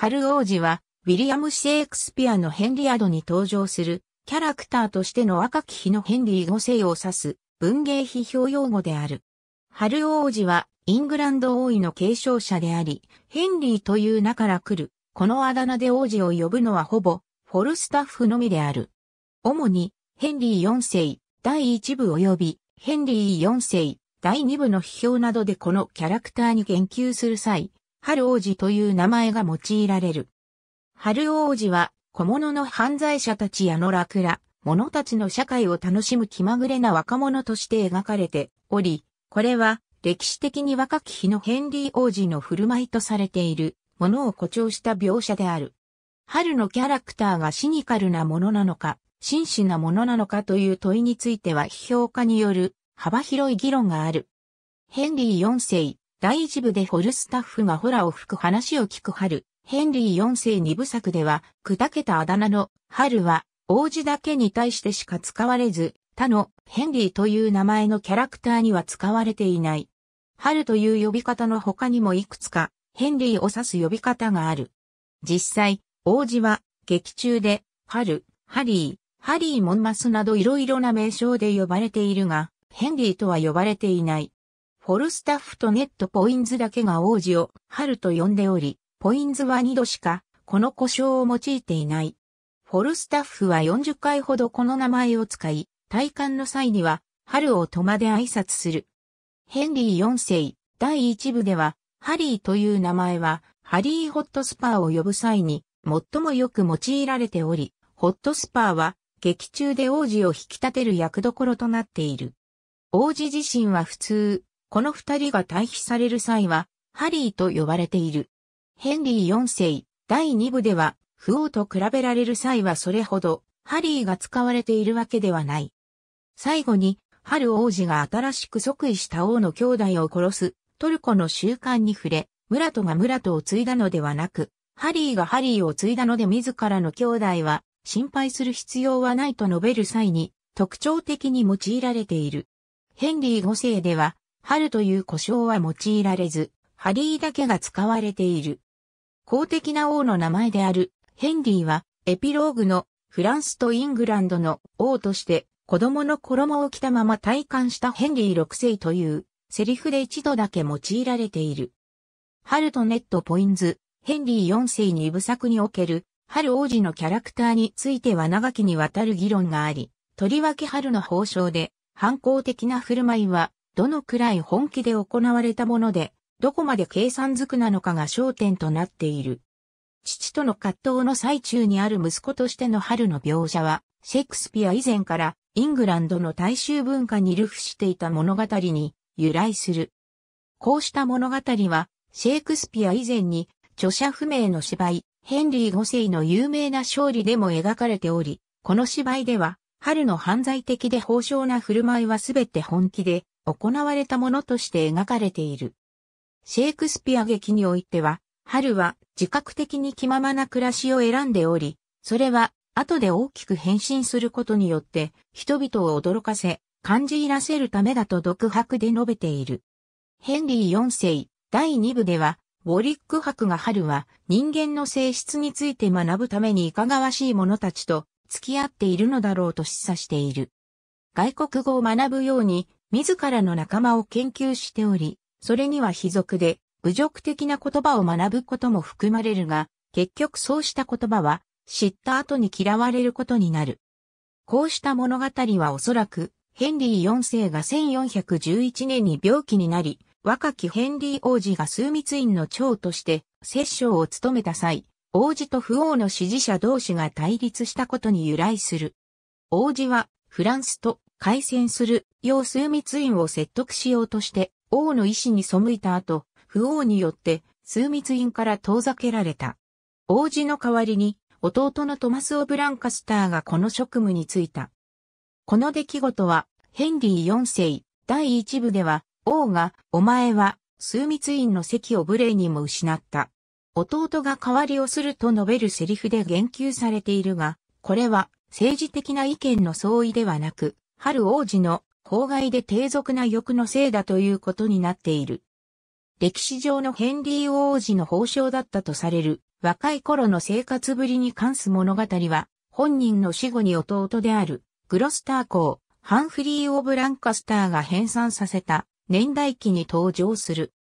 春王子は、ウィリアム・シェイクスピアのヘンリアドに登場する、キャラクターとしての若き日のヘンリー5世を指す、文芸批評用語である。春王子は、イングランド王位の継承者であり、ヘンリーという名から来る、このあだ名で王子を呼ぶのはほぼ、フォルスタッフのみである。主に、ヘンリー4世、第1部及び、ヘンリー4世、第2部の批評などでこのキャラクターに言及する際、春王子という名前が用いられる。春王子は小物の犯罪者たちやの楽ら、者たちの社会を楽しむ気まぐれな若者として描かれており、これは歴史的に若き日のヘンリー王子の振る舞いとされているものを誇張した描写である。春のキャラクターがシニカルなものなのか、真摯なものなのかという問いについては批評家による幅広い議論がある。ヘンリー4世、第一部でホルスタッフがホラを吹く話を聞く春、ヘンリー4世二部作では、砕けたあだ名の春は、王子だけに対してしか使われず、他のヘンリーという名前のキャラクターには使われていない。春という呼び方の他にもいくつか、ヘンリーを指す呼び方がある。実際、王子は、劇中で、春、ハリー、ハリー・モンマスなど色々な名称で呼ばれているが、ヘンリーとは呼ばれていない。フォルスタッフとネットポインズだけが王子を春と呼んでおり、ポインズは2度しかこの故障を用いていない。フォルスタッフは40回ほどこの名前を使い、体感の際には、春を戸まで挨拶する。ヘンリー4世、第1部では、ハリーという名前は、ハリーホットスパーを呼ぶ際に、最もよく用いられており、ホットスパーは、劇中で王子を引き立てる役どころとなっている。王子自身は普通、この二人が対比される際は、ハリーと呼ばれている。ヘンリー4世、第2部では、不王と比べられる際はそれほど、ハリーが使われているわけではない。最後に、ハル王子が新しく即位した王の兄弟を殺す、トルコの習慣に触れ、ムラトがムラトを継いだのではなく、ハリーがハリーを継いだので自らの兄弟は、心配する必要はないと述べる際に、特徴的に用いられている。ヘンリー5世では、春という呼称は用いられず、ハリーだけが使われている。公的な王の名前であるヘンリーはエピローグのフランスとイングランドの王として子供の衣を着たまま体感したヘンリー6世というセリフで一度だけ用いられている。ハルとネットポインズ、ヘンリー4世に部作におけるハル王子のキャラクターについては長きにわたる議論があり、とりわけハルの法奨で反抗的な振る舞いはどのくらい本気で行われたもので、どこまで計算づくなのかが焦点となっている。父との葛藤の最中にある息子としての春の描写は、シェイクスピア以前からイングランドの大衆文化に流布していた物語に由来する。こうした物語は、シェイクスピア以前に著者不明の芝居、ヘンリー5世の有名な勝利でも描かれており、この芝居では、春の犯罪的で豊奨な振る舞いはすべて本気で、行われたものとして描かれている。シェイクスピア劇においては、春は自覚的に気ままな暮らしを選んでおり、それは後で大きく変身することによって人々を驚かせ、感じいらせるためだと独白で述べている。ヘンリー4世第2部では、ウォリック博が春は人間の性質について学ぶためにいかがわしい者たちと付き合っているのだろうと示唆している。外国語を学ぶように自らの仲間を研究しており、それには非俗で、侮辱的な言葉を学ぶことも含まれるが、結局そうした言葉は、知った後に嫌われることになる。こうした物語はおそらく、ヘンリー4世が1411年に病気になり、若きヘンリー王子が枢密院の長として、摂政を務めた際、王子と不王の支持者同士が対立したことに由来する。王子は、フランスと開戦する要枢密院を説得しようとして王の意志に背いた後、不王によって枢密院から遠ざけられた。王子の代わりに弟のトマス・オブランカスターがこの職務に就いた。この出来事はヘンリー4世第1部では王がお前は枢密院の席を無礼にも失った。弟が代わりをすると述べるセリフで言及されているが、これは政治的な意見の相違ではなく、春王子の公害で低俗な欲のせいだということになっている。歴史上のヘンリー王子の褒章だったとされる若い頃の生活ぶりに関す物語は本人の死後に弟であるグロスター公ハンフリー・オブ・ランカスターが編纂させた年代記に登場する。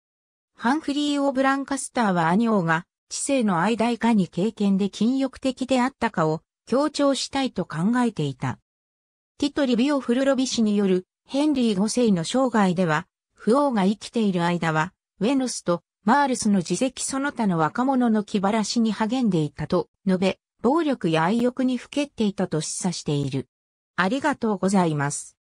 ハンフリー・オブ・ランカスターは兄王が知性の間大化に経験で禁欲的であったかを強調したいと考えていた。ティト・リビオ・フルロビ氏によるヘンリー5世の生涯では、不王が生きている間は、ウェノスとマールスの自責その他の若者の気晴らしに励んでいたと述べ、暴力や愛欲にふけっていたと示唆している。ありがとうございます。